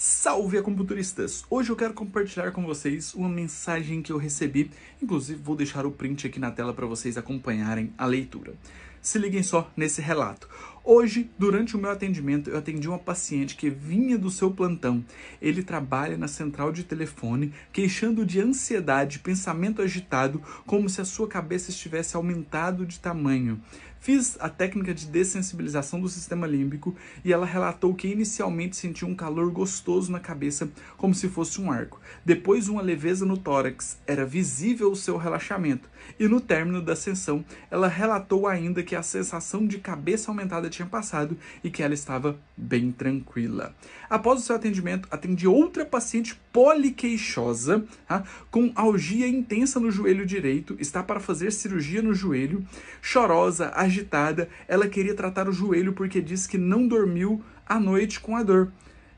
Salve computuristas! Hoje eu quero compartilhar com vocês uma mensagem que eu recebi, inclusive vou deixar o print aqui na tela para vocês acompanharem a leitura. Se liguem só nesse relato. Hoje, durante o meu atendimento, eu atendi uma paciente que vinha do seu plantão. Ele trabalha na central de telefone, queixando de ansiedade, pensamento agitado, como se a sua cabeça estivesse aumentado de tamanho. Fiz a técnica de dessensibilização do sistema límbico e ela relatou que inicialmente sentiu um calor gostoso na cabeça, como se fosse um arco. Depois, uma leveza no tórax. Era visível o seu relaxamento. E no término da sessão, ela relatou ainda que a sensação de cabeça aumentada tinha passado e que ela estava bem tranquila. Após o seu atendimento, atendi outra paciente poliqueixosa, tá? com algia intensa no joelho direito, está para fazer cirurgia no joelho, chorosa, agitada, ela queria tratar o joelho porque disse que não dormiu à noite com a dor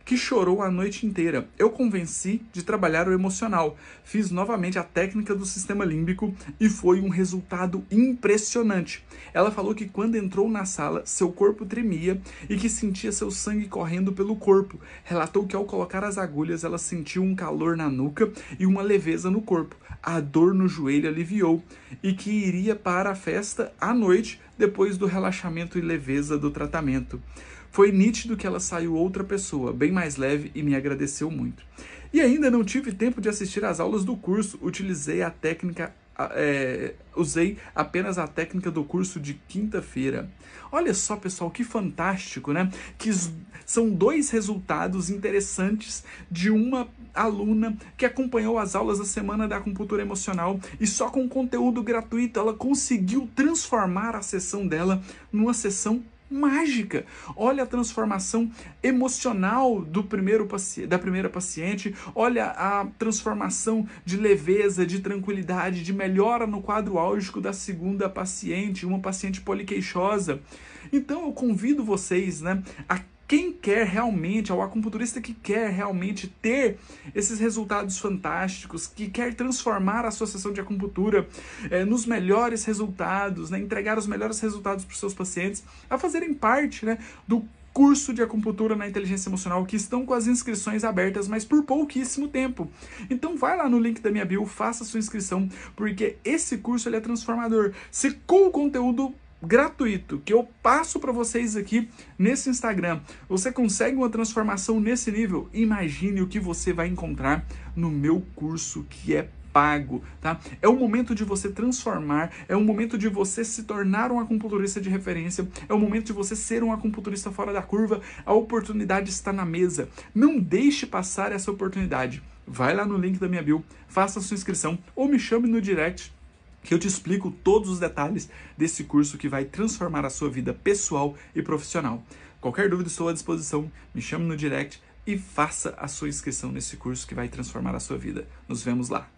que chorou a noite inteira. Eu convenci de trabalhar o emocional. Fiz novamente a técnica do sistema límbico e foi um resultado impressionante. Ela falou que quando entrou na sala, seu corpo tremia e que sentia seu sangue correndo pelo corpo. Relatou que ao colocar as agulhas, ela sentiu um calor na nuca e uma leveza no corpo. A dor no joelho aliviou e que iria para a festa à noite depois do relaxamento e leveza do tratamento. Foi nítido que ela saiu outra pessoa, bem mais leve e me agradeceu muito. E ainda não tive tempo de assistir às aulas do curso, utilizei a técnica é, usei apenas a técnica do curso de quinta-feira. Olha só, pessoal, que fantástico, né? Que são dois resultados interessantes de uma aluna que acompanhou as aulas da Semana da Acupuntura Emocional e só com conteúdo gratuito ela conseguiu transformar a sessão dela numa sessão mágica. Olha a transformação emocional do primeiro da primeira paciente, olha a transformação de leveza, de tranquilidade, de melhora no quadro álgico da segunda paciente, uma paciente poliqueixosa. Então eu convido vocês, né, a quem quer realmente, ao é acupunturista que quer realmente ter esses resultados fantásticos, que quer transformar a associação de acupuntura é, nos melhores resultados, né, entregar os melhores resultados para os seus pacientes, a fazerem parte né, do curso de acupuntura na inteligência emocional que estão com as inscrições abertas, mas por pouquíssimo tempo. Então vai lá no link da minha bio, faça sua inscrição, porque esse curso ele é transformador. Se com o conteúdo gratuito que eu passo para vocês aqui nesse Instagram. Você consegue uma transformação nesse nível? Imagine o que você vai encontrar no meu curso que é pago, tá? É o momento de você transformar, é o momento de você se tornar um acupunturista de referência, é o momento de você ser um acupunturista fora da curva. A oportunidade está na mesa. Não deixe passar essa oportunidade. Vai lá no link da minha bio, faça a sua inscrição ou me chame no direct que eu te explico todos os detalhes desse curso que vai transformar a sua vida pessoal e profissional. Qualquer dúvida, estou à disposição, me chame no direct e faça a sua inscrição nesse curso que vai transformar a sua vida. Nos vemos lá!